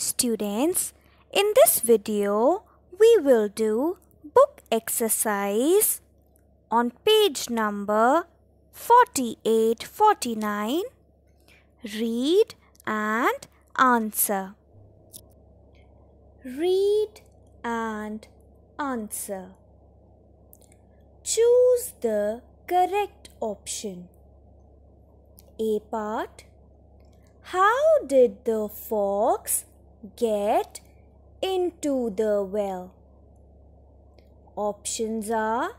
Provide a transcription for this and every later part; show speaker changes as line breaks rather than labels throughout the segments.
Students, in this video, we will do book exercise on page number 4849. Read and answer. Read and answer. Choose the correct option. A part. How did the fox Get into the well. Options are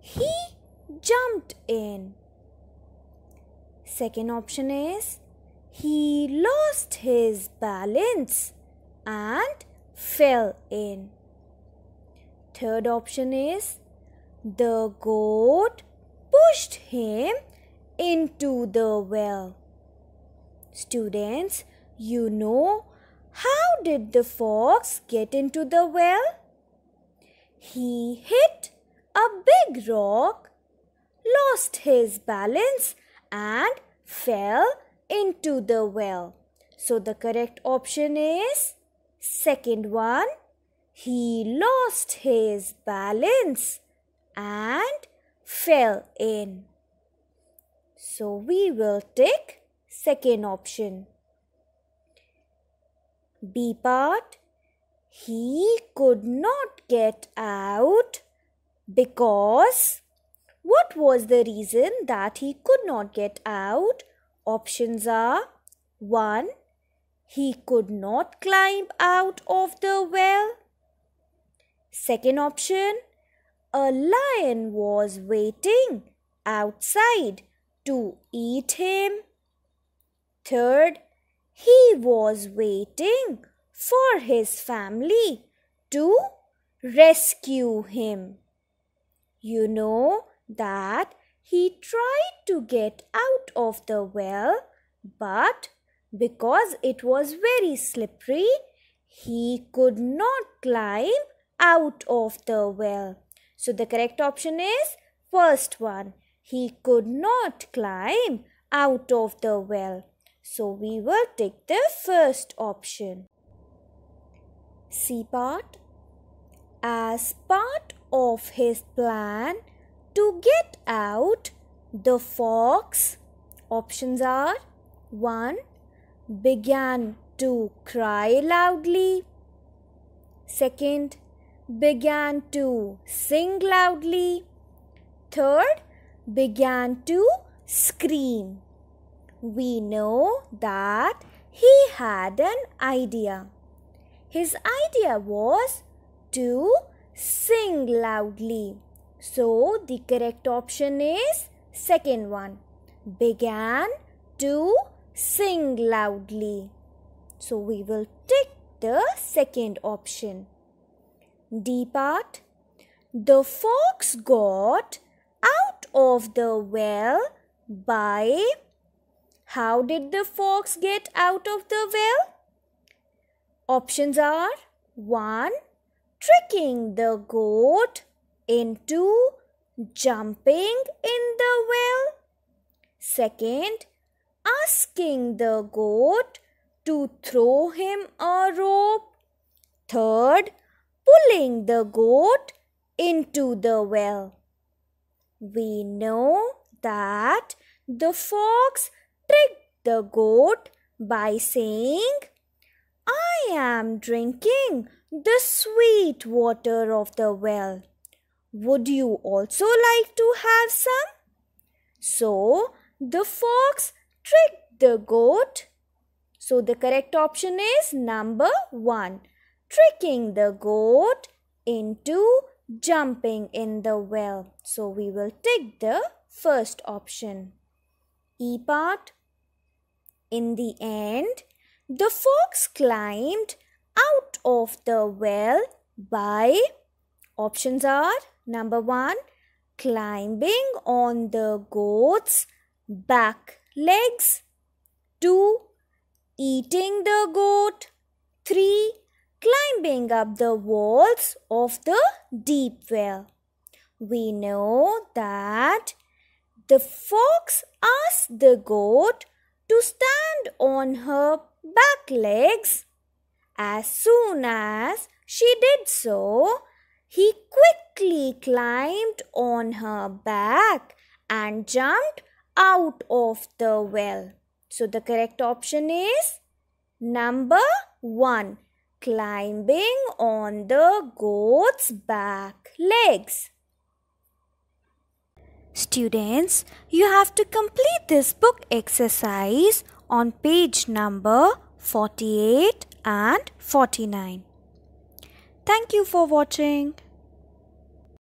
He jumped in. Second option is He lost his balance and fell in. Third option is The goat pushed him into the well. Students, you know, how did the fox get into the well? He hit a big rock, lost his balance, and fell into the well. So the correct option is second one. He lost his balance and fell in. So we will take second option. B part, he could not get out because what was the reason that he could not get out? Options are 1. He could not climb out of the well. Second option, a lion was waiting outside to eat him. Third, he was waiting for his family to rescue him. You know that he tried to get out of the well, but because it was very slippery, he could not climb out of the well. So the correct option is first one. He could not climb out of the well. So we will take the first option. C part As part of his plan to get out the fox, options are 1. Began to cry loudly. Second, began to sing loudly. Third, began to scream we know that he had an idea. His idea was to sing loudly. So the correct option is second one. Began to sing loudly. So we will tick the second option. D part. The fox got out of the well by how did the fox get out of the well? Options are 1. Tricking the goat into jumping in the well. Second, asking the goat to throw him a rope. Third, pulling the goat into the well. We know that the fox tricked the goat by saying, I am drinking the sweet water of the well. Would you also like to have some? So the fox tricked the goat. So the correct option is number one tricking the goat into jumping in the well. So we will tick the first option. E part in the end, the fox climbed out of the well by options are number 1 climbing on the goat's back legs 2 eating the goat 3 climbing up the walls of the deep well we know that the fox asked the goat to stand on her back legs. As soon as she did so, he quickly climbed on her back and jumped out of the well. So the correct option is number 1 climbing on the goat's back legs. Students, you have to complete this book exercise on page number 48 and 49. Thank you for watching.